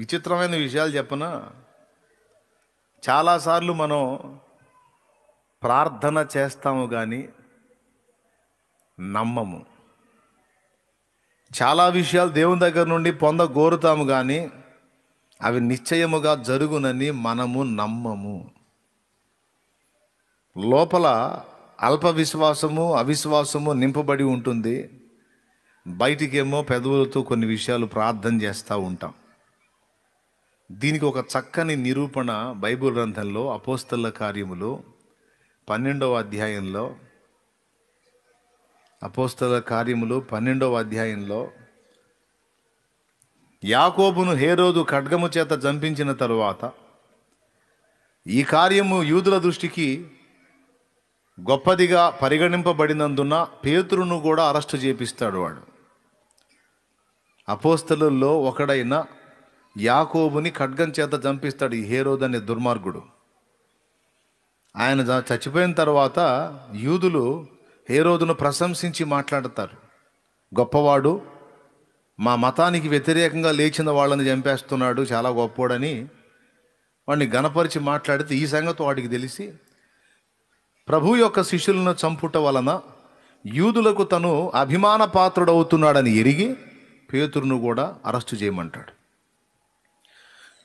విచిత్రమైన విషయాలు చెప్పిన చాలాసార్లు మనం ప్రార్థన చేస్తాము కానీ నమ్మము చాలా విషయాలు దేవుని దగ్గర నుండి పొందగోరుతాము కానీ అవి నిశ్చయముగా జరుగునని మనము నమ్మము లోపల అల్ప విశ్వాసము అవిశ్వాసము నింపబడి ఉంటుంది బయటికేమో పెదవులతో కొన్ని విషయాలు ప్రార్థన చేస్తూ ఉంటాం దీనికి ఒక చక్కని నిరూపణ బైబుల్ గ్రంథంలో అపోస్తల కార్యములు పన్నెండవ అధ్యాయంలో అపోస్తల కార్యములు పన్నెండవ అధ్యాయంలో యాకోబును హేరోదు ఖడ్గము చేత చంపించిన తరువాత ఈ కార్యము యూదుల దృష్టికి గొప్పదిగా పరిగణింపబడినందున పేతురును కూడా అరెస్టు చేపిస్తాడు వాడు అపోస్తలలో ఒకడైన యాకోబుని ఖడ్గం చేత చంపిస్తాడు ఈ హేరోద్ అనే దుర్మార్గుడు ఆయన చచ్చిపోయిన తర్వాత యూదులు హేరోదును ప్రశంసించి మాట్లాడతారు గొప్పవాడు మా మతానికి వ్యతిరేకంగా లేచిన వాళ్ళని చంపేస్తున్నాడు చాలా గొప్పోడని వాడిని గణపరిచి మాట్లాడితే ఈ సంగతి వాడికి తెలిసి ప్రభు యొక్క శిష్యులను చంపుట వలన యూదులకు తను అభిమాన పాత్రుడవుతున్నాడని ఎరిగి పేతురును కూడా అరెస్టు చేయమంటాడు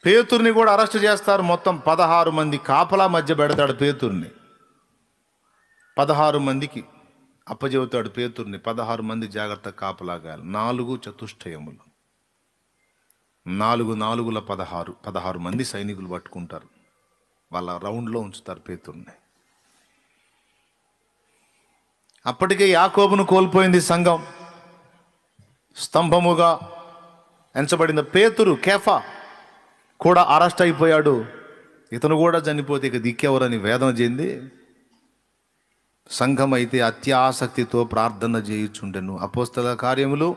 పేతుర్ని కూడా అరెస్ట్ చేస్తారు మొత్తం పదహారు మంది కాపలా మధ్య పెడతాడు పేతుర్ని పదహారు మందికి అప్పజెబుతాడు పేతుర్ని పదహారు మంది జాగ్రత్త కాపలాగాలి నాలుగు చతుష్టయములు నాలుగు నాలుగుల పదహారు పదహారు మంది సైనికులు పట్టుకుంటారు వాళ్ళ రౌండ్లో ఉంచుతారు పేతుర్ని అప్పటికే యాకోబును కోల్పోయింది సంఘం స్తంభముగా ఎంచబడిన పేతురు కేఫా కూడా అరెస్ట్ అయిపోయాడు ఇతను కూడా చనిపోతే ఇక దిక్కెవరని వేదన చెంది సంఘం అయితే అత్యాసక్తితో ప్రార్థన చేయుచుండెను అపోస్తల కార్యములు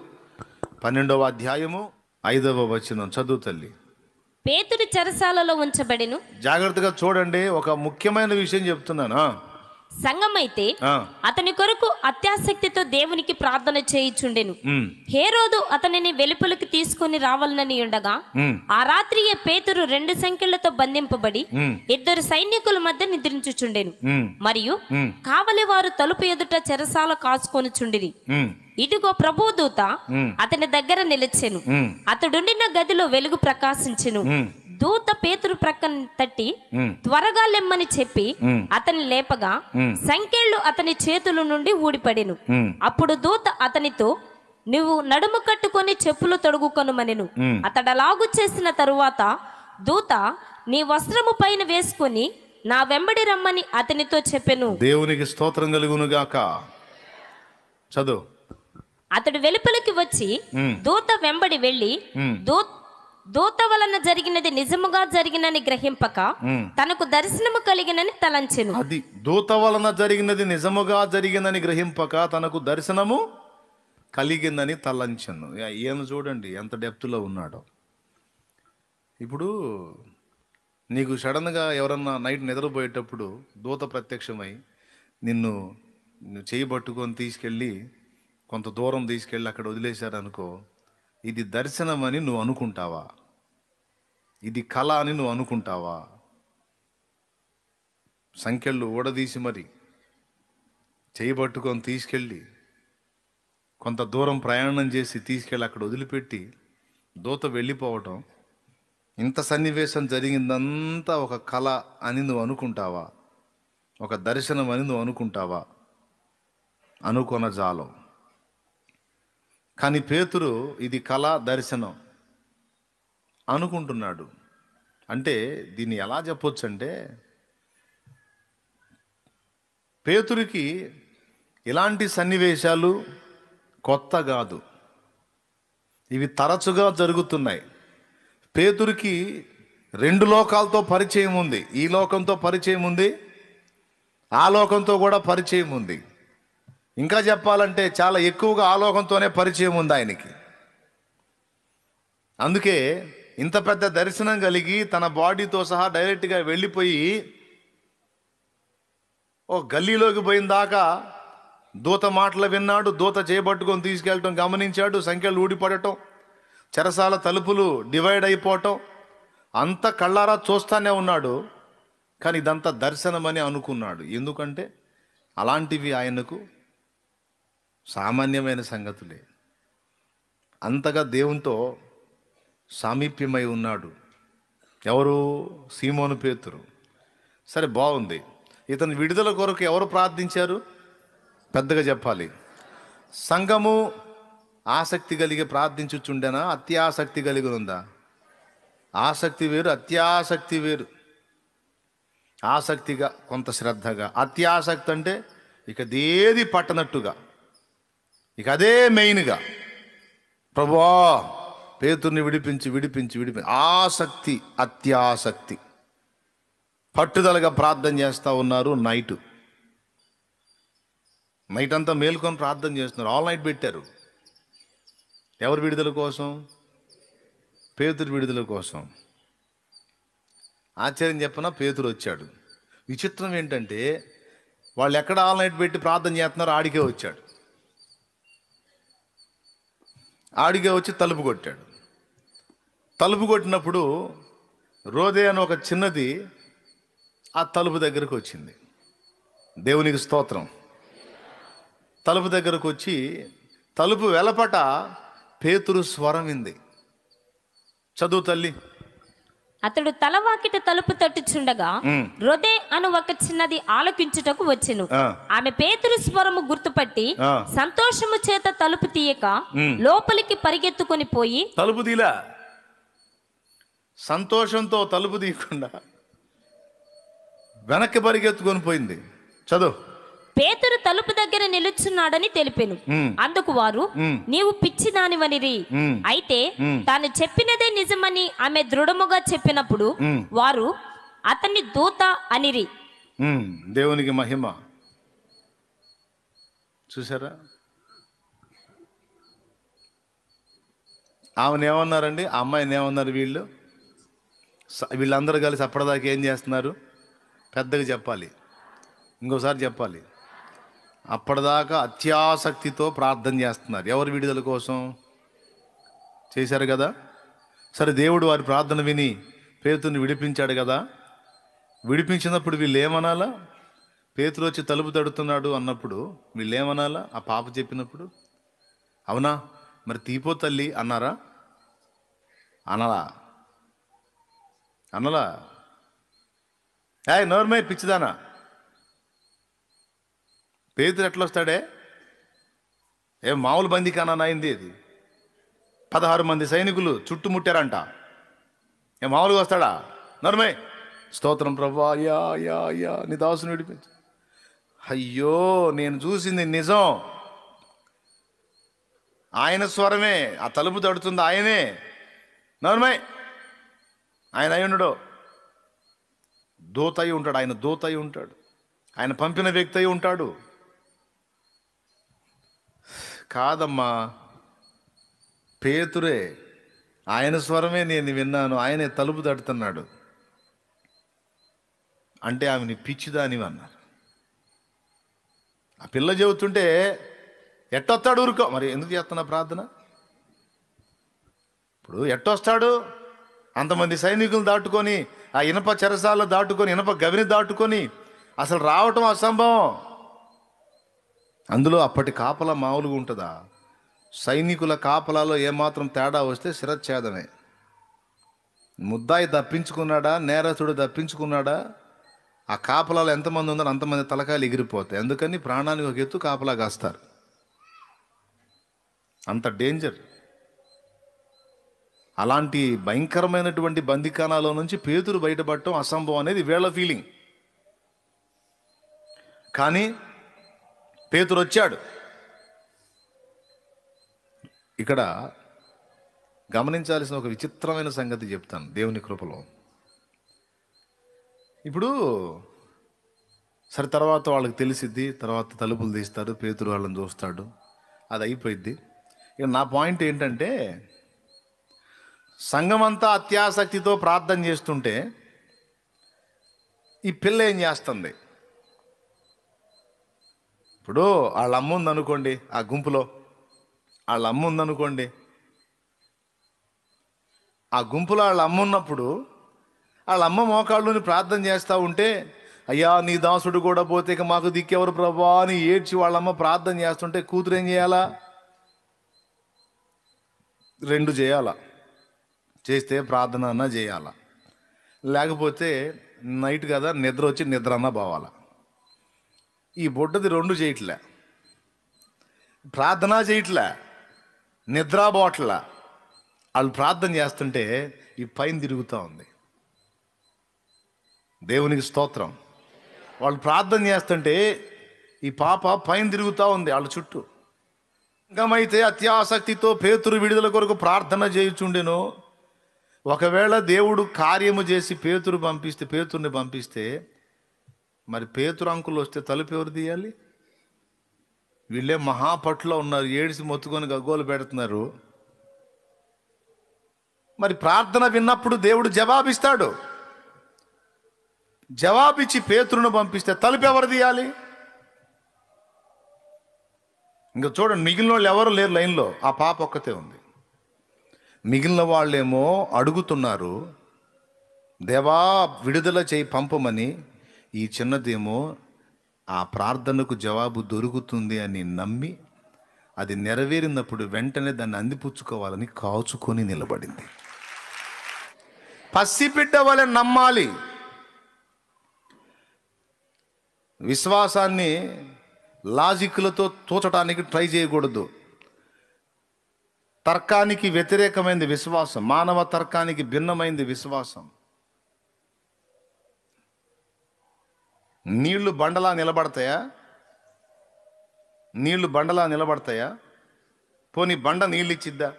పన్నెండవ అధ్యాయము ఐదవ వచనం చదువు తల్లి పేతుడి చెరసాలలో ఉంచబడిను జాగ్రత్తగా చూడండి ఒక ముఖ్యమైన విషయం చెప్తున్నాను సంఘం అయితే అతని కొరకు అత్యాసక్తితో దేవునికి ప్రార్థన చేయిచుండెను హే రోజు అతనిని వెలుపలికి తీసుకుని రావాలని ఉండగా ఆ రాత్రి పేతురు రెండు సంఖ్యలతో బంధింపబడి ఇద్దరు సైనికుల మధ్య నిద్రించుచుండెను మరియు కావలి వారు తలుపు ఎదుట చెరసాల కాచుకొని చుండిరి ఇదిగో ప్రభుదూత అతని దగ్గర నిలిచెను అతడుండిన గదిలో వెలుగు ప్రకాశించెను దూత పేతురు ప్రక్కన తట్టి త్వరగా లెమ్మని చెప్పి అతని లేపగా సంఖ్యలు అతని చేతుల నుండి ఊడిపడెను అప్పుడు దూత అతనితో నువ్వు నడుము కట్టుకొని చెప్పులు తొడుగుకొనుమనెను అతడలాగు చేసిన తరువాత దూత నీ వస్త్రము పైన వేసుకొని నా వెంబడి రమ్మని అతనితో చెప్పెను దేవునికి స్తోత్రం కలుగును గాక చదువు అతడు వెలుపలికి వచ్చి దూత వెంబడి వెళ్ళి దూత దూత వలన జరిగినది నిజముగా జరిగినని గ్రహింపక తనకు దర్శనము కలిగినని తలంచెను అది దూత వలన జరిగినది నిజముగా జరిగినని గ్రహింపక తనకు దర్శనము కలిగిందని తలంచెను ఏం చూడండి ఎంత డెప్త్లో ఉన్నాడో ఇప్పుడు నీకు సడన్గా ఎవరన్నా నైట్ నిద్రపోయేటప్పుడు దూత ప్రత్యక్షమై నిన్ను చేయి పట్టుకొని తీసుకెళ్ళి కొంత దూరం తీసుకెళ్ళి అక్కడ వదిలేశారనుకో ఇది దర్శనమని నువ్వు అనుకుంటావా ఇది కళ అని నువ్వు అనుకుంటావా సంఖ్యలు ఊడదీసి మరి చేయబట్టుకొని తీసుకెళ్ళి కొంత దూరం ప్రయాణం చేసి తీసుకెళ్ళి అక్కడ వదిలిపెట్టి దూత వెళ్ళిపోవటం ఇంత సన్నివేశం జరిగిందంతా ఒక కళ అని నువ్వు అనుకుంటావా ఒక దర్శనం అని నువ్వు అనుకుంటావా అనుకొన జాలం కానీ పేతురు ఇది కళ దర్శనం అనుకుంటున్నాడు అంటే దీన్ని ఎలా చెప్పొచ్చు అంటే పేతురికి ఇలాంటి సన్నివేశాలు కొత్త కాదు ఇవి తరచుగా జరుగుతున్నాయి పేతురికి రెండు లోకాలతో పరిచయం ఉంది ఈ లోకంతో పరిచయం ఉంది ఆ లోకంతో కూడా పరిచయం ఉంది ఇంకా చెప్పాలంటే చాలా ఎక్కువగా ఆలోకంతోనే పరిచయం ఉంది ఆయనకి అందుకే ఇంత పెద్ద దర్శనం కలిగి తన బాడీతో సహా డైరెక్ట్గా వెళ్ళిపోయి ఓ గల్లీలోకి పోయిన దాకా దూత మాటలు విన్నాడు దూత చేపట్టుకొని తీసుకెళ్ళటం గమనించాడు సంఖ్యలు ఊడిపడటం చెరసాల తలుపులు డివైడ్ అయిపోవటం అంత కళ్ళారా చూస్తానే ఉన్నాడు కానీ ఇదంతా దర్శనమని అనుకున్నాడు ఎందుకంటే అలాంటివి ఆయనకు సామాన్యమైన సంగతులే అంతగా దేవునితో సామీప్యమై ఉన్నాడు ఎవరు సీమోను పేతురు సరే బాగుంది ఇతను విడుదల కొరకు ఎవరు ప్రార్థించారు పెద్దగా చెప్పాలి సంఘము ఆసక్తి కలిగి ప్రార్థించుచుండేనా అత్యాసక్తి కలిగి ఉందా ఆసక్తి వేరు అత్యాసక్తి వేరు ఆసక్తిగా కొంత శ్రద్ధగా అత్యాసక్తి అంటే ఇక దేది పట్టనట్టుగా ఇక అదే మెయిన్గా ప్రభువా పేతుర్ని విడిపించి విడిపించి విడిపించి ఆసక్తి అత్యాసక్తి పట్టుదలగా ప్రార్థన చేస్తూ ఉన్నారు నైట్ నైట్ అంతా మేల్కొని ప్రార్థన చేస్తున్నారు ఆల్ నైట్ పెట్టారు ఎవరి విడుదల కోసం పేతురు విడుదల కోసం ఆశ్చర్యం చెప్పిన పేతురు వచ్చాడు విచిత్రం ఏంటంటే వాళ్ళు ఎక్కడ ఆల్ నైట్ పెట్టి ప్రార్థన చేస్తున్నారో ఆడికే వచ్చాడు ఆడిగా వచ్చి తలుపు కొట్టాడు తలుపు కొట్టినప్పుడు రోదే అని ఒక చిన్నది ఆ తలుపు దగ్గరకు వచ్చింది దేవునికి స్తోత్రం తలుపు దగ్గరకు వచ్చి తలుపు వెలపట పేతురు స్వరం వింది చదువు తల్లి అతడు తలవాకిట తలుపు తట్టుచుండగా హృదయ అను ఒక చిన్నది ఆలోకించుటకు వచ్చెను ఆమె పేతురు స్వరము గుర్తుపట్టి సంతోషము చేత తలుపు తీయక లోపలికి పరిగెత్తుకొని పోయి తలుపు తీలా సంతోషంతో తలుపు తీయకుండా వెనక్కి పరిగెత్తుకొని పోయింది చదువు పేతురు తలుపు దగ్గర నిలుచున్నాడని తెలిపాను అందుకు వారు నీవు పిచ్చి దానివనిరి అయితే తాను చెప్పినదే నిజమని ఆమె దృఢముగా చెప్పినప్పుడు వారు అతన్ని దూత అనిరి దేవునికి మహిమ చూసారా ఆమెను ఏమన్నారండి ఆ అమ్మాయిని ఏమన్నారు వీళ్ళు వీళ్ళందరూ కలిసి అప్పటిదాకా ఏం చేస్తున్నారు పెద్దగా చెప్పాలి ఇంకోసారి చెప్పాలి అప్పటిదాకా అత్యాసక్తితో ప్రార్థన చేస్తున్నారు ఎవరు విడుదల కోసం చేశారు కదా సరే దేవుడు వారి ప్రార్థన విని పేతుని విడిపించాడు కదా విడిపించినప్పుడు వీళ్ళు ఏమనాలా పేతులు వచ్చి తలుపు తడుతున్నాడు అన్నప్పుడు వీళ్ళు ఏమనాలా ఆ పాప చెప్పినప్పుడు అవునా మరి తీపో తల్లి అన్నారా అనలా అనలా ఏ నోర్మే పిచ్చిదానా పేదరు ఎట్లా వస్తాడే ఏ మామూలు కానా అయింది ఇది పదహారు మంది సైనికులు చుట్టుముట్టారంట ఏ మామూలుగా వస్తాడా నర్మే స్తోత్రం ప్రభా యా యా యా నీ దాసుని విడిపించు అయ్యో నేను చూసింది నిజం ఆయన స్వరమే ఆ తలుపు తడుతుంది ఆయనే నర్మే ఆయన అయి ఉండడు దూత అయి ఉంటాడు ఆయన దూత అయి ఉంటాడు ఆయన పంపిన వ్యక్తి అయి ఉంటాడు కాదమ్మా పేతురే ఆయన స్వరమే నేను విన్నాను ఆయనే తలుపు తడుతున్నాడు అంటే ఆమెని పిచ్చిదానివి అన్నారు ఆ పిల్ల చెబుతుంటే ఎట్టొస్తాడు ఊరుకో మరి ఎందుకు చేస్తున్నా ప్రార్థన ఇప్పుడు ఎట్టొస్తాడు అంతమంది సైనికులు దాటుకొని ఆ ఇనప చెరసాల దాటుకొని ఇనప గవిని దాటుకొని అసలు రావటం అసంభవం అందులో అప్పటి కాపలా మామూలుగా ఉంటుందా సైనికుల కాపలాలో ఏమాత్రం తేడా వస్తే శిరచ్ఛేదమే ముద్దాయి తప్పించుకున్నాడా నేరస్తుడు తప్పించుకున్నాడా ఆ కాపలాలో ఎంతమంది ఉందో అంతమంది తలకాయలు ఎగిరిపోతాయి అందుకని ప్రాణానికి ఒక ఎత్తు కాపలా కాస్తారు అంత డేంజర్ అలాంటి భయంకరమైనటువంటి బందికానాలో నుంచి పేతురు బయటపడటం అసంభవం అనేది వీళ్ళ ఫీలింగ్ కానీ పేతురు వచ్చాడు ఇక్కడ గమనించాల్సిన ఒక విచిత్రమైన సంగతి చెప్తాను దేవుని కృపలో ఇప్పుడు సరే తర్వాత వాళ్ళకి తెలిసిద్ది తర్వాత తలుపులు తీస్తారు పేతురు వాళ్ళని చూస్తాడు అది అయిపోయిద్ది ఇక నా పాయింట్ ఏంటంటే సంఘమంతా అత్యాసక్తితో ప్రార్థన చేస్తుంటే ఈ పిల్ల ఏం చేస్తుంది ఇప్పుడు వాళ్ళ అమ్మ ఉందనుకోండి ఆ గుంపులో వాళ్ళ అమ్మ ఉందనుకోండి ఆ గుంపులో వాళ్ళ అమ్మ ఉన్నప్పుడు వాళ్ళ అమ్మ మోకాళ్ళుని ప్రార్థన చేస్తూ ఉంటే అయ్యా నీ దాసుడు కూడా పోతే ఇక మాకు దిక్కెవరు ప్రభా అని ఏడ్చి వాళ్ళమ్మ ప్రార్థన చేస్తుంటే కూతురు ఏం చేయాలా రెండు చేయాలా చేస్తే ప్రార్థన అన్నా చేయాలా లేకపోతే నైట్ కదా నిద్ర వచ్చి నిద్ర అన్నా పోవాలా ఈ బొడ్డది రెండు చేయట్లే ప్రార్థన చేయట్లే నిద్రాబోట్ల వాళ్ళు ప్రార్థన చేస్తుంటే ఈ పైన తిరుగుతూ ఉంది దేవునికి స్తోత్రం వాళ్ళు ప్రార్థన చేస్తుంటే ఈ పాప పైన తిరుగుతూ ఉంది వాళ్ళ చుట్టూ ఇంకమైతే అత్యాసక్తితో పేతురు విడుదల కొరకు ప్రార్థన చేయుచుండెను ఒకవేళ దేవుడు కార్యము చేసి పేతురు పంపిస్తే పేతుర్ని పంపిస్తే మరి పేతురు అంకులు వస్తే తలుపు ఎవరు తీయాలి వీళ్ళే మహాపట్లో ఉన్నారు ఏడిసి మొత్తుకొని గగ్గోలు పెడుతున్నారు మరి ప్రార్థన విన్నప్పుడు దేవుడు జవాబిస్తాడు జవాబిచ్చి పేతురును పంపిస్తే తలుపు ఎవరు తీయాలి ఇంకా చూడండి మిగిలిన వాళ్ళు ఎవరు లేరు లైన్లో ఆ పాప ఒక్కతే ఉంది మిగిలిన వాళ్ళేమో అడుగుతున్నారు దేవా విడుదల చేయి పంపమని ఈ చిన్నదేమో ఆ ప్రార్థనకు జవాబు దొరుకుతుంది అని నమ్మి అది నెరవేరినప్పుడు వెంటనే దాన్ని అందిపుచ్చుకోవాలని కాచుకొని నిలబడింది పసిబిడ్డ వలె నమ్మాలి విశ్వాసాన్ని లాజిక్లతో తోచడానికి ట్రై చేయకూడదు తర్కానికి వ్యతిరేకమైంది విశ్వాసం మానవ తర్కానికి భిన్నమైంది విశ్వాసం నీళ్లు బండలా నిలబడతాయా నీళ్లు బండలా నిలబడతాయా పోనీ బండ నీళ్ళు ఇచ్చిద్దా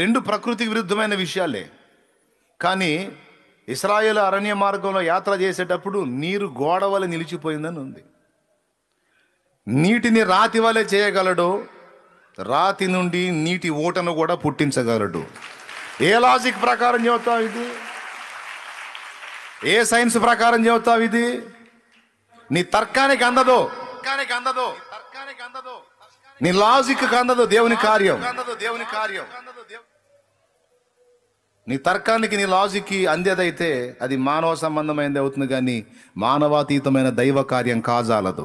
రెండు ప్రకృతికి విరుద్ధమైన విషయాలే కానీ ఇస్రాయేల్ అరణ్య మార్గంలో యాత్ర చేసేటప్పుడు నీరు గోడ వలె నిలిచిపోయిందని ఉంది నీటిని రాతి వలె చేయగలడు రాతి నుండి నీటి ఓటను కూడా పుట్టించగలడు ఏ లాజిక్ ప్రకారం చెబుతాం ఇది ఏ సైన్స్ ప్రకారం చెబుతావు ఇది నీ తర్కానికి అందదు తర్కానికి అందదు తర్కానికి అందదు నీ లాజిక్ అందదు దేవుని కార్యం అందదు దేవుని కార్యం నీ తర్కానికి నీ లాజిక్కి అందేదైతే అది మానవ సంబంధమైనది అవుతుంది కానీ మానవాతీతమైన దైవ కార్యం కాజాలదు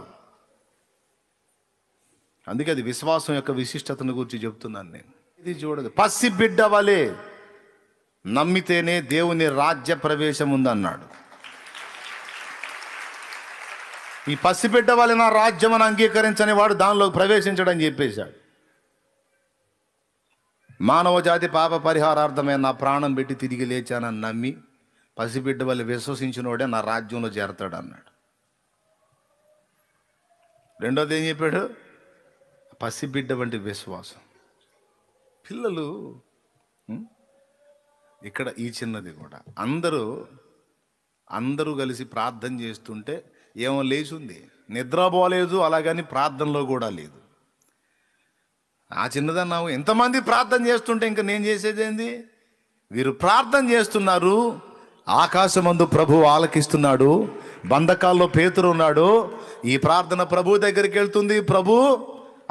అందుకే అది విశ్వాసం యొక్క విశిష్టతను గురించి చెబుతున్నాను నేను ఇది చూడదు పసి బిడ్డ వలే నమ్మితేనే దేవుని రాజ్య ప్రవేశం ఉందన్నాడు ఈ పసిబిడ్డ వాళ్ళ నా రాజ్యం అని అంగీకరించని వాడు దానిలోకి ప్రవేశించడని చెప్పేశాడు మానవ జాతి పాప పరిహారార్థమే నా ప్రాణం పెట్టి తిరిగి లేచానని నమ్మి పసిబిడ్డ వాళ్ళు విశ్వసించినోడే నా రాజ్యంలో చేరతాడు అన్నాడు రెండోది ఏం చెప్పాడు పసిబిడ్డ వంటి విశ్వాసం పిల్లలు ఇక్కడ ఈ చిన్నది కూడా అందరూ అందరూ కలిసి ప్రార్థన చేస్తుంటే ఏమో లేచుంది నిద్ర పోలేదు అలాగని ప్రార్థనలో కూడా లేదు ఆ చిన్నదన్నావు ఎంతమంది ప్రార్థన చేస్తుంటే ఇంకా నేను చేసేదేంది వీరు ప్రార్థన చేస్తున్నారు ఆకాశమందు ప్రభు ఆలకిస్తున్నాడు బంధకాల్లో పేతురు ఉన్నాడు ఈ ప్రార్థన ప్రభు దగ్గరికి వెళ్తుంది ప్రభు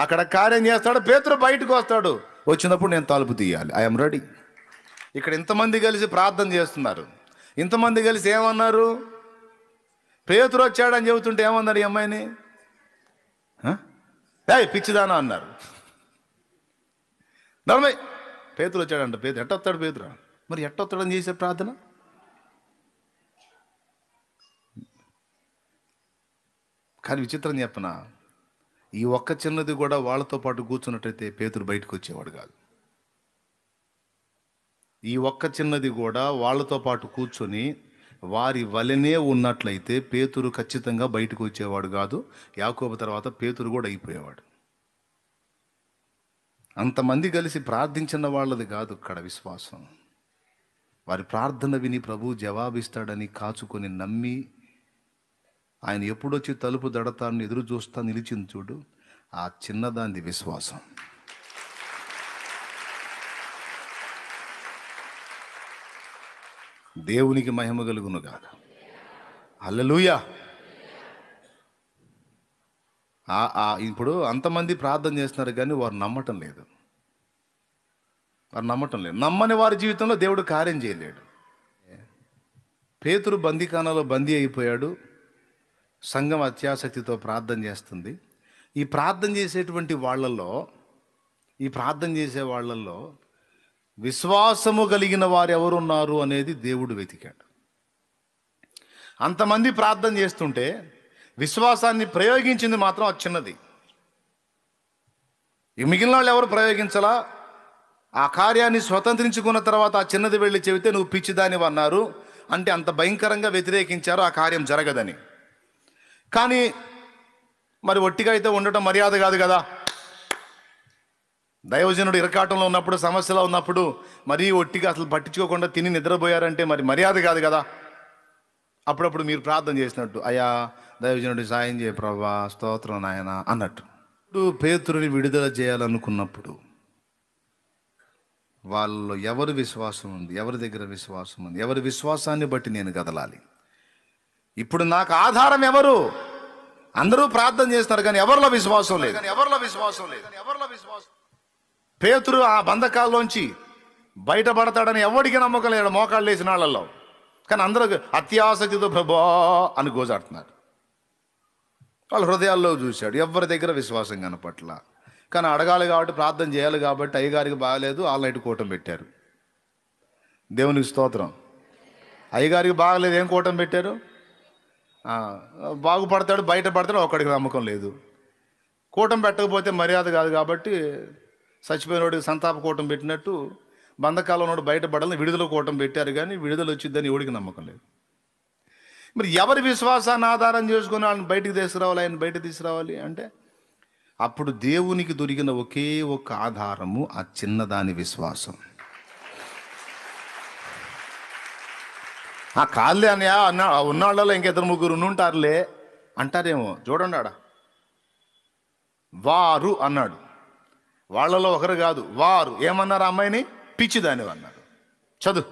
అక్కడ కార్యం చేస్తాడు పేతురు బయటకు వస్తాడు వచ్చినప్పుడు నేను తలుపు తీయాలి ఐఎమ్ రెడీ ఇక్కడ ఇంతమంది కలిసి ప్రార్థన చేస్తున్నారు ఇంతమంది కలిసి ఏమన్నారు పేతురు వచ్చాడని చెబుతుంటే ఏమన్నారు ఈ అమ్మాయిని ఏ పిచ్చిదానా అన్నారు నడమై పేతులు వచ్చాడంట ఎట్ట వస్తాడు పేతురా మరి ఎట్టొస్తాడని చేసే ప్రార్థన కానీ విచిత్రం చెప్పనా ఈ ఒక్క చిన్నది కూడా వాళ్ళతో పాటు కూర్చున్నట్టయితే పేతురు బయటకు వచ్చేవాడు కాదు ఈ ఒక్క చిన్నది కూడా వాళ్ళతో పాటు కూర్చొని వారి వలనే ఉన్నట్లయితే పేతురు ఖచ్చితంగా బయటకు వచ్చేవాడు కాదు యాకోబు తర్వాత పేతురు కూడా అయిపోయేవాడు అంతమంది కలిసి ప్రార్థించిన వాళ్ళది కాదు ఇక్కడ విశ్వాసం వారి ప్రార్థన విని ప్రభు జవాబిస్తాడని కాచుకొని నమ్మి ఆయన ఎప్పుడొచ్చి తలుపు దడతాను ఎదురు చూస్తా నిలిచింది చూడు ఆ చిన్నదాంది విశ్వాసం దేవునికి మహిమ కలుగును కాక అల్లలుయా ఇప్పుడు అంతమంది ప్రార్థన చేస్తున్నారు కానీ వారు నమ్మటం లేదు వారు నమ్మటం లేదు నమ్మని వారి జీవితంలో దేవుడు కార్యం చేయలేడు పేతురు బందీఖానాలో బందీ అయిపోయాడు సంఘం అత్యాసక్తితో ప్రార్థన చేస్తుంది ఈ ప్రార్థన చేసేటువంటి వాళ్ళల్లో ఈ ప్రార్థన చేసే వాళ్ళల్లో విశ్వాసము కలిగిన వారు ఎవరున్నారు అనేది దేవుడు వెతికాడు అంతమంది ప్రార్థన చేస్తుంటే విశ్వాసాన్ని ప్రయోగించింది మాత్రం ఆ చిన్నది మిగిలిన వాళ్ళు ఎవరు ప్రయోగించలా ఆ కార్యాన్ని స్వతంత్రించుకున్న తర్వాత ఆ చిన్నది వెళ్ళి చెబితే నువ్వు పిచ్చిదాని అన్నారు అంటే అంత భయంకరంగా వ్యతిరేకించారు ఆ కార్యం జరగదని కానీ మరి ఒట్టిగా అయితే ఉండటం మర్యాద కాదు కదా దైవజనుడు ఇరకాటంలో ఉన్నప్పుడు సమస్యలో ఉన్నప్పుడు మరీ ఒట్టిగా అసలు పట్టించుకోకుండా తిని నిద్రపోయారంటే మరి మర్యాద కాదు కదా అప్పుడప్పుడు మీరు ప్రార్థన చేసినట్టు అయా దైవజనుడి సాయం చేయ ప్రభా స్తోత్రం నాయన అన్నట్టు పేతురుని విడుదల చేయాలనుకున్నప్పుడు వాళ్ళలో ఎవరు విశ్వాసం ఉంది ఎవరి దగ్గర విశ్వాసం ఉంది ఎవరి విశ్వాసాన్ని బట్టి నేను కదలాలి ఇప్పుడు నాకు ఆధారం ఎవరు అందరూ ప్రార్థన చేస్తారు కానీ ఎవరిలో విశ్వాసం లేదు ఎవరిలో విశ్వాసం లేదు ఎవరిలో విశ్వాసం పేతురు ఆ బంధకాల్లోంచి బయటపడతాడని ఎవడికి నమ్మకం లేడు మోకాళ్ళు వేసిన వాళ్ళల్లో కానీ అందరూ అత్యాసక్తితో ప్రభా అని గోజాడుతున్నారు వాళ్ళ హృదయాల్లో చూశాడు ఎవరి దగ్గర విశ్వాసం కనపట్ల కానీ అడగాలి కాబట్టి ప్రార్థన చేయాలి కాబట్టి అయ్యగారికి బాగలేదు వాళ్ళ నైట్ కూటం పెట్టారు దేవునికి స్తోత్రం అయ్యగారికి బాగలేదు ఏం కూటం పెట్టారు బాగుపడతాడు బయటపడతాడు ఒక్కడికి నమ్మకం లేదు కూటం పెట్టకపోతే మర్యాద కాదు కాబట్టి చచ్చిపోయినోడికి సంతాప కూటం పెట్టినట్టు బంధకాలంలో బయటపడాలని విడుదల కూటం పెట్టారు కానీ విడుదల వచ్చిందని ఎవడికి నమ్మకం లేదు మరి ఎవరి విశ్వాసాన్ని ఆధారం చేసుకుని వాళ్ళని బయటకు తీసుకురావాలి ఆయన బయట తీసుకురావాలి అంటే అప్పుడు దేవునికి దొరికిన ఒకే ఒక ఆధారము ఆ చిన్నదాని విశ్వాసం ఆ కాళ్ళే అని అన్న ఉన్నాళ్ళలో ఇంకెద్దరు ముగ్గురు ఉంటారులే అంటారేమో చూడండి ఆడ వారు అన్నాడు వాళ్ళలో ఒకరు కాదు వారు ఏమన్నారు అమ్మాయిని పిచ్చిదాని అన్నారు చదువు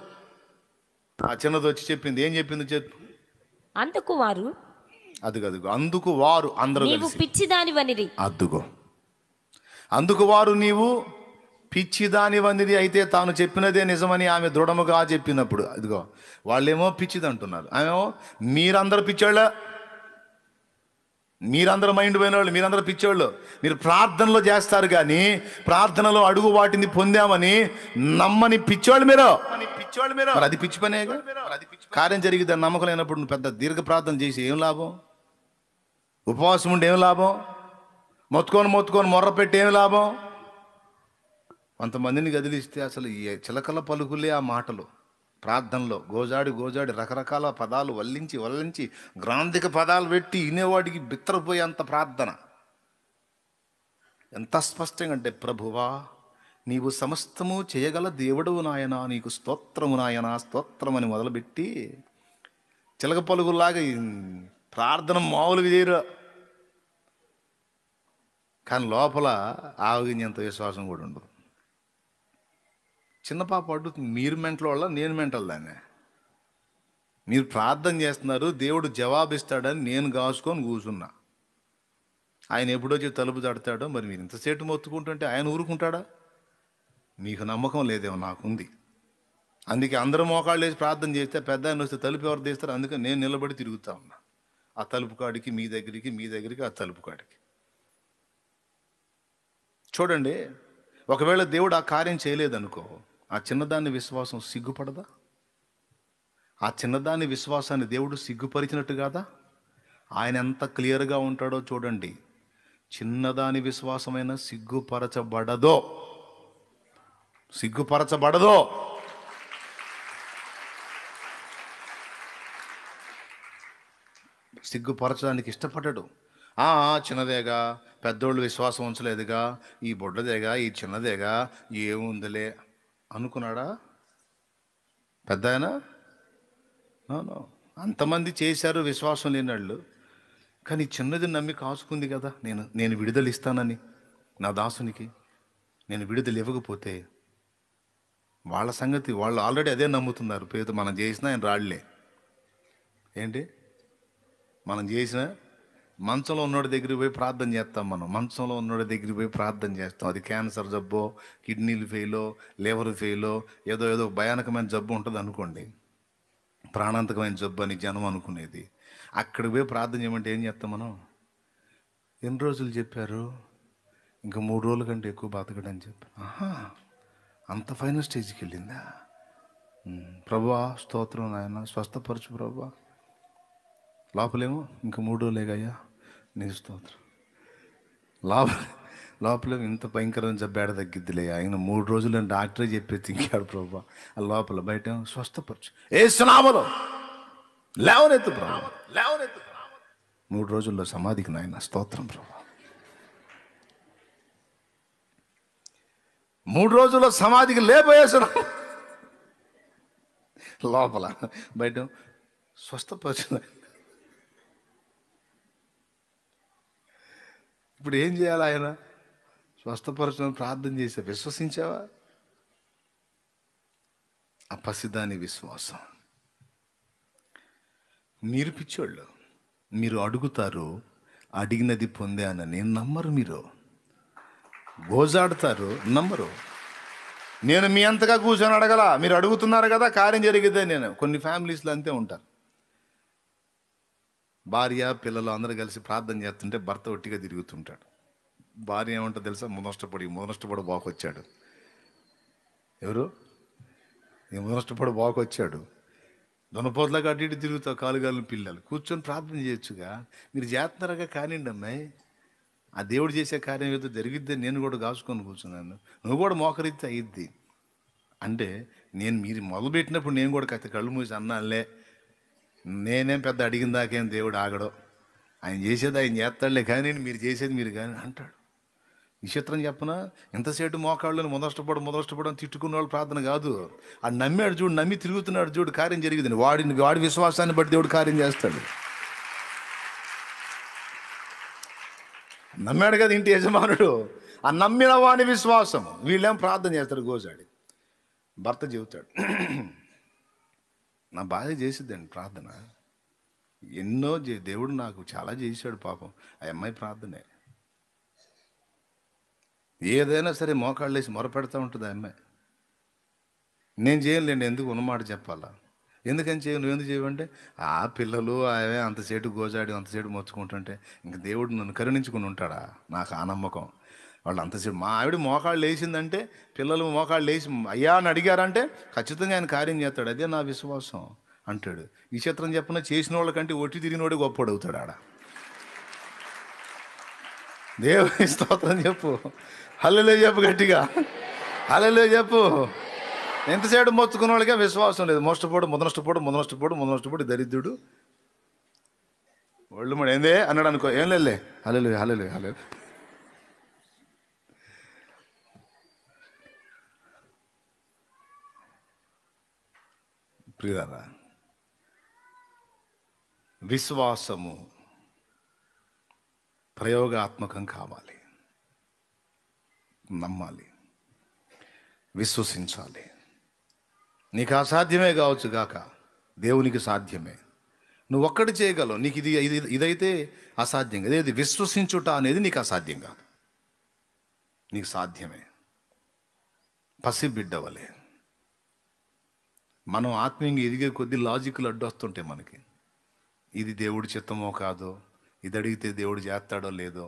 ఆ చిన్నది వచ్చి చెప్పింది ఏం చెప్పింది చెప్పు అందుకు వారు అది అదుగో అందుకు వారు అందరూ పిచ్చిదాని వనిది అద్దుగో అందుకు వారు నీవు పిచ్చిదాని వనిది అయితే తాను చెప్పినదే నిజమని ఆమె దృఢముగా చెప్పినప్పుడు అదిగో వాళ్ళేమో పిచ్చిది అంటున్నారు ఆమె మీరందరూ పిచ్చాళ్ళ మీరందరూ మైండ్ పోయిన వాళ్ళు మీరందరూ పిచ్చేవాళ్ళు మీరు ప్రార్థనలో చేస్తారు కానీ ప్రార్థనలో అడుగు వాటిని పొందామని నమ్మని పిచ్చేవాళ్ళు మీరు మీరు అది పిచ్చి పనే కార్యం జరిగితే నమ్మకం అయినప్పుడు నువ్వు పెద్ద దీర్ఘ ప్రార్థన చేసి ఏం లాభం ఉపవాసం ఉండి ఏం లాభం మొత్తుకొని మొత్తుకొని మొర్ర పెట్టి ఏం లాభం కొంతమందిని కదిలిస్తే అసలు చిలకల పలుకులే ఆ మాటలు ప్రార్థనలో గోజాడి గోజాడి రకరకాల పదాలు వల్లించి వల్లించి గ్రాంధిక పదాలు పెట్టి వినేవాడికి బిత్తరపోయేంత ప్రార్థన ఎంత స్పష్టంగా అంటే ప్రభువా నీవు సమస్తము చేయగల దేవుడవు నాయన నీకు స్తోత్రము నాయన స్తోత్రమని మొదలుపెట్టి చిలక పలుగులాగా ప్రార్థన మామూలుగా చేయరు కానీ లోపల ఆవగించేంత విశ్వాసం కూడా ఉండదు చిన్న పాప అడుగుతుంది మీరు మెంటల్ వాళ్ళ నేను మెంటల్ దాన్ని మీరు ప్రార్థన చేస్తున్నారు దేవుడు జవాబిస్తాడని నేను కాసుకొని కూర్చున్నా ఆయన ఎప్పుడో చెప్పి తలుపు తడతాడో మరి మీరు ఇంతసేపు మొత్తుకుంటుంటే ఆయన ఊరుకుంటాడా మీకు నమ్మకం లేదేమో నాకుంది అందుకే అందరూ మోకాళ్ళు వేసి ప్రార్థన చేస్తే పెద్ద ఆయన వస్తే తలుపు ఎవరు తీస్తారు అందుకని నేను నిలబడి తిరుగుతా ఉన్నా ఆ తలుపు కాడికి మీ దగ్గరికి మీ దగ్గరికి ఆ తలుపు కాడికి చూడండి ఒకవేళ దేవుడు ఆ కార్యం చేయలేదనుకో ఆ చిన్నదాని విశ్వాసం సిగ్గుపడదా ఆ చిన్నదాని విశ్వాసాన్ని దేవుడు సిగ్గుపరిచినట్టు కాదా ఆయన ఎంత క్లియర్గా ఉంటాడో చూడండి చిన్నదాని విశ్వాసమైన సిగ్గుపరచబడదో సిగ్గుపరచబడదో సిగ్గుపరచడానికి ఇష్టపడడు ఆ చిన్నదేగా పెద్దోళ్ళు విశ్వాసం ఉంచలేదుగా ఈ బొడ్డదేగా ఈ చిన్నదేగా ఏముందిలే అనుకున్నాడా పెద్ద ఆయన అంతమంది చేశారు విశ్వాసం లేని వాళ్ళు కానీ చిన్నది నమ్మి కాసుకుంది కదా నేను నేను విడుదల ఇస్తానని నా దాసునికి నేను విడుదల ఇవ్వకపోతే వాళ్ళ సంగతి వాళ్ళు ఆల్రెడీ అదే నమ్ముతున్నారు పేరు మనం చేసినా ఆయన రాళ్లే ఏంటి మనం చేసినా మంచంలో ఉన్నోడి దగ్గరికి పోయి ప్రార్థన చేస్తాం మనం మంచంలో ఉన్నోడి దగ్గరికి పోయి ప్రార్థన చేస్తాం అది క్యాన్సర్ జబ్బో కిడ్నీలు ఫెయిలో లివర్ ఫెయిలో ఏదో ఏదో భయానకమైన జబ్బు ఉంటుంది అనుకోండి ప్రాణాంతకమైన జబ్బు అని జనం అనుకునేది అక్కడికి పోయి ప్రార్థన చేయమంటే ఏం చేస్తాం మనం ఎన్ని రోజులు చెప్పారు ఇంకా మూడు రోజుల కంటే ఎక్కువ బతకడం అని చెప్పి ఆహా అంత ఫైనల్ స్టేజ్కి వెళ్ళిందా ప్రభా స్తోత్రం నాయన స్వస్థపరచు ప్రభా లోపలేమో ఇంకా మూడు రోజులేగయ్యా నీ స్తోత్రం లోపల లోపల ఇంత భయంకరం చెప్పాడు తగ్గిద్దిలే ఆయన మూడు రోజులు డాక్టరే చెప్పి తింకాడు ప్రభా ఆ లోపల బయట స్వస్థపరచు ఏ సునామలో లేవనెత్తు ప్రభా లేవనెత్తు మూడు రోజుల్లో సమాధికి నాయన స్తోత్రం ప్రభా మూడు రోజుల్లో సమాధికి లేపోయేసిన లోపల బయట స్వస్థపరిచిన ఇప్పుడు ఏం చేయాలి ఆయన స్వస్థపరచడం ప్రార్థన చేసే విశ్వసించావా అపసిదాని విశ్వాసం మీరు పిచ్చోళ్ళు మీరు అడుగుతారు అడిగినది పొందానని నమ్మరు మీరు గోజాడతారు నమ్మరు నేను మీ అంతగా కూర్చొని అడగల మీరు అడుగుతున్నారు కదా కార్యం జరిగితే నేను కొన్ని ఫ్యామిలీస్లో అంతే ఉంటారు భార్య పిల్లలు అందరూ కలిసి ప్రార్థన చేస్తుంటే భర్త ఒట్టిగా తిరుగుతుంటాడు భార్య ఏమంటో తెలుసా మునష్టపడి మునష్టపడి బాకొచ్చాడు ఎవరు ఈ మునష్టపడి బాకొచ్చాడు దొనపోట్లకు అటు ఇటు తిరుగుతావు కాలుగాలిన పిల్లలు కూర్చొని ప్రార్థన చేయొచ్చుగా మీరు చేస్తున్నారుగా కానివ్వండి అమ్మాయి ఆ దేవుడు చేసే కార్యం ఏదో జరిగిద్ది నేను కూడా కాసుకొని కూర్చున్నాను నువ్వు కూడా మోకరిస్తే అయ్యిద్ది అంటే నేను మీరు మొదలుపెట్టినప్పుడు నేను కూడా కథ కళ్ళు మూసి అన్నానులే నేనేం పెద్ద అడిగిన దాకేం దేవుడు ఆగడు ఆయన చేసేది ఆయన చేస్తాడులే కానీ మీరు చేసేది మీరు కానీ అంటాడు విచిత్రం చెప్పన ఎంతసేపు మోకాళ్ళని మొదష్టపడు మొదష్టపడడం తిట్టుకున్న వాళ్ళు ప్రార్థన కాదు ఆ నమ్మాడు చూడు నమ్మి తిరుగుతున్నాడు చూడు కార్యం జరిగింది వాడిని వాడి విశ్వాసాన్ని బట్టి దేవుడు కార్యం చేస్తాడు నమ్మాడు కదా ఇంటి యజమానుడు ఆ నమ్మిన వాడి విశ్వాసం వీళ్ళేం ప్రార్థన చేస్తారు గోజాడి భర్త చెబుతాడు నా బాధ చేసిద్దండి ప్రార్థన ఎన్నో దేవుడు నాకు చాలా చేశాడు పాపం ఆ అమ్మాయి ప్రార్థనే ఏదైనా సరే మోకాళ్ళు వేసి మొరపెడతా ఉంటుంది ఆ అమ్మాయి నేను చేయలేండి ఎందుకు ఉన్నమాట చెప్పాలా ఎందుకని చేయ నువ్వు ఎందుకు చేయవంటే ఆ పిల్లలు అవే అంతసేటు గోజాడి అంతసేటు మొచ్చుకుంటుంటే ఇంక దేవుడు నన్ను కరుణించుకుని ఉంటాడా నాకు ఆ నమ్మకం వాళ్ళు అంతసేపు మా ఆవిడ మోకాళ్ళు లేచిందంటే పిల్లలు మోకాళ్ళు లేచి అయ్యా అని అడిగారంటే ఖచ్చితంగా ఆయన కార్యం చేస్తాడు అదే నా విశ్వాసం అంటాడు ఈ చిత్రం చెప్పిన చేసిన వాళ్ళకంటే ఒట్టి తిరిగినోడు గొప్పడు అవుతాడు ఆడ దేవుని స్తోత్రం చెప్పు హల్లెలే చెప్పు గట్టిగా హల్లెలే చెప్పు ఎంతసేపు మొత్తుకున్న వాళ్ళకే విశ్వాసం లేదు మోస్టపోడు ముదనష్టపోడు ముదనష్టపోడు ముదనష్టపోడు దరిద్రుడు ఒళ్ళు మడు ఏందే అన్నాడు అనుకో ఏం లేదులే హలే హలే హలే ప్రియరా విశ్వాసము ప్రయోగాత్మకం కావాలి నమ్మాలి విశ్వసించాలి నీకు అసాధ్యమే కావచ్చు కాక దేవునికి సాధ్యమే నువ్వు ఒక్కటి చేయగలవు నీకు ఇది ఇది ఇదైతే అసాధ్యం అదేది ఇది విశ్వసించుట అనేది నీకు అసాధ్యం కాదు నీకు సాధ్యమే పసిబిడ్డవలే మనం ఆత్మీయంగా ఎదిగే కొద్దీ లాజిక్లు అడ్డొస్తుంటాయి మనకి ఇది దేవుడి చిత్తమో కాదో ఇది అడిగితే దేవుడు చేస్తాడో లేదో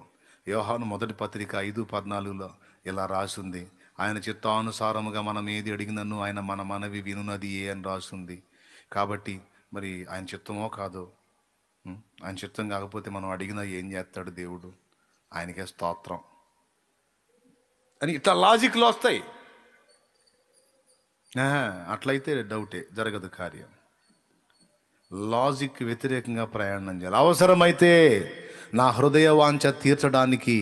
వ్యవహాను మొదటి పత్రిక ఐదు పద్నాలుగులో ఇలా రాసింది ఆయన చిత్తానుసారముగా మనం ఏది అడిగినను ఆయన మన మనవి వినున్నది ఏ అని రాసింది కాబట్టి మరి ఆయన చిత్తమో కాదో ఆయన చిత్తం కాకపోతే మనం అడిగినా ఏం చేస్తాడు దేవుడు ఆయనకే స్తోత్రం అని ఇట్లా లాజిక్లు వస్తాయి అట్లయితే డౌటే. జరగదు కార్యం. లాజిక్ వ్యతిరేకంగా ప్రయాణం చేయాలి. అవసరమైతే నా హృదయ వాంఛ తీర్చడానికి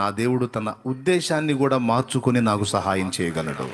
నా దేవుడు తన ఉద్దేశాన్ని కూడా మార్చుకొని నాకు సహాయం చేయగలడు.